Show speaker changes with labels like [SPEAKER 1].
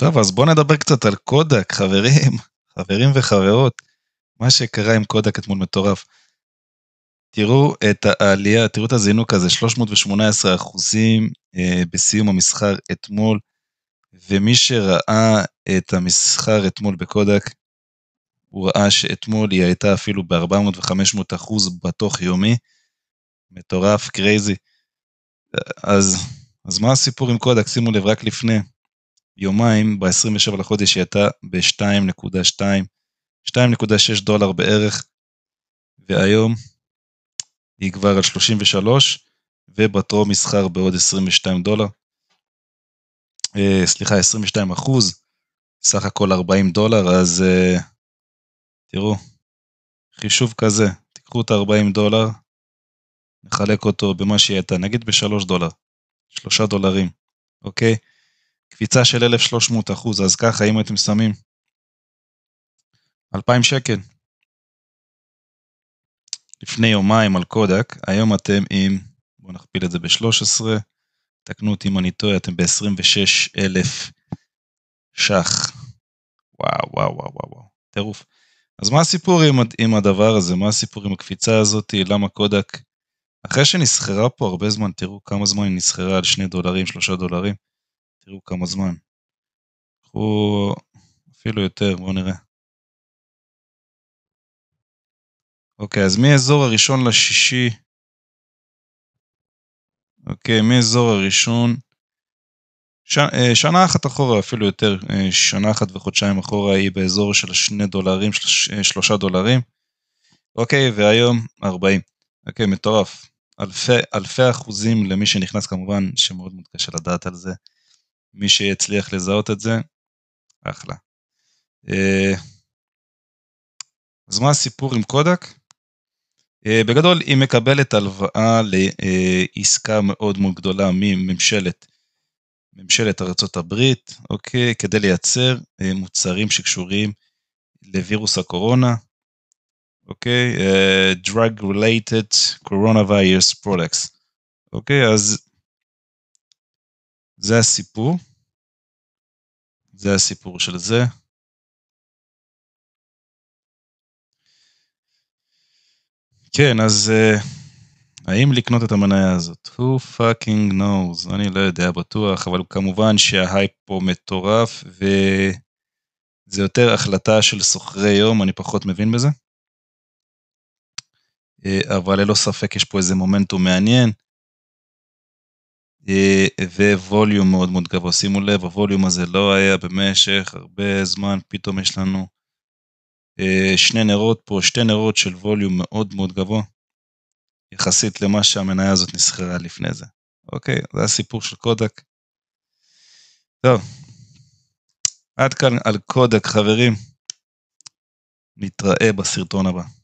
[SPEAKER 1] טוב, אז בואו נדבר קצת על קודק, חברים, חברים וחברות. מה שקרה עם קודק אתמול מטורף. תראו את העלייה, תראו את הזינוק הזה, 318 אחוזים אה, בסיום המסחר אתמול, ומי שראה את המסחר אתמול בקודק, הוא ראה שאתמול היא הייתה אפילו ב-400 ו-500 אחוז בתוך יומי. מטורף, קרייזי. אז, אז מה הסיפור עם קודק? שימו לב, רק לפני יומיים, ב-27 לחודש היא הייתה ב-2.2, 2.6 דולר בערך, והיום היא כבר על 33, ובטרום מסחר בעוד 22 דולר. Uh, סליחה, 22 אחוז, סך הכל 40 דולר, אז uh, תראו, חישוב כזה, תיקחו את ה-40 דולר, נחלק אותו במה שהיא הייתה, נגיד ב-3 דולר, 3 דולרים, אוקיי? קפיצה של 1,300 אחוז, אז ככה, אם אתם שמים 2,000 שקל לפני יומיים על קודק, היום אתם עם, בואו נכפיל את זה ב-13, תקנו אותי אם אני טועה, אתם ב-26,000 ש"ח. וואו, וואו, וואו, וואו, טירוף. אז מה הסיפור עם, עם הדבר הזה? מה הסיפור עם הקפיצה הזאת? למה קודק? אחרי שנסחרה פה הרבה זמן, תראו כמה זמן היא נסחרה על שני דולרים, שלושה דולרים. תראו כמה זמן.
[SPEAKER 2] קחו אפילו יותר, בואו נראה. אוקיי, אז מאזור הראשון לשישי, אוקיי, מאזור הראשון, ש... אה, שנה אחת
[SPEAKER 1] אחורה, אפילו יותר, אה, שנה אחת וחודשיים אחורה היא באזור של שני דולרים, של... אה, שלושה דולרים, אוקיי, והיום ארבעים. אוקיי, מטורף. אלפי, אלפי אחוזים למי שנכנס כמובן, שמאוד מאוד קשה לדעת על זה. מי שיצליח לזהות את זה, אחלה. אה, אז מה הסיפור עם קודק? אה, בגדול, היא מקבלת הלוואה לעסקה מאוד מאוד גדולה מממשלת ממשלת ארצות הברית, אוקיי, כדי לייצר אה, מוצרים שקשורים לווירוס הקורונה, אוקיי, uh, Drug Related Coronavirus Products,
[SPEAKER 2] אוקיי, אז זה הסיפור. זה הסיפור של זה. כן, אז uh, האם לקנות את
[SPEAKER 1] המניה הזאת? Who fucking knows? אני לא יודע בטוח, אבל כמובן שההייפ פה מטורף, וזה יותר החלטה של סוחרי יום, אני פחות מבין בזה. Uh, אבל ללא ספק יש פה איזה מומנטום מעניין. אה, וווליום מאוד מאוד גבוה. שימו לב, הווליום הזה לא היה במשך הרבה זמן, פתאום יש לנו אה, שני נרות פה, שתי נרות של ווליום מאוד מאוד גבוה, יחסית למה שהמניה הזאת נסחרה לפני זה. אוקיי, זה הסיפור של קודק. טוב,
[SPEAKER 2] עד כאן על קודק חברים. נתראה בסרטון הבא.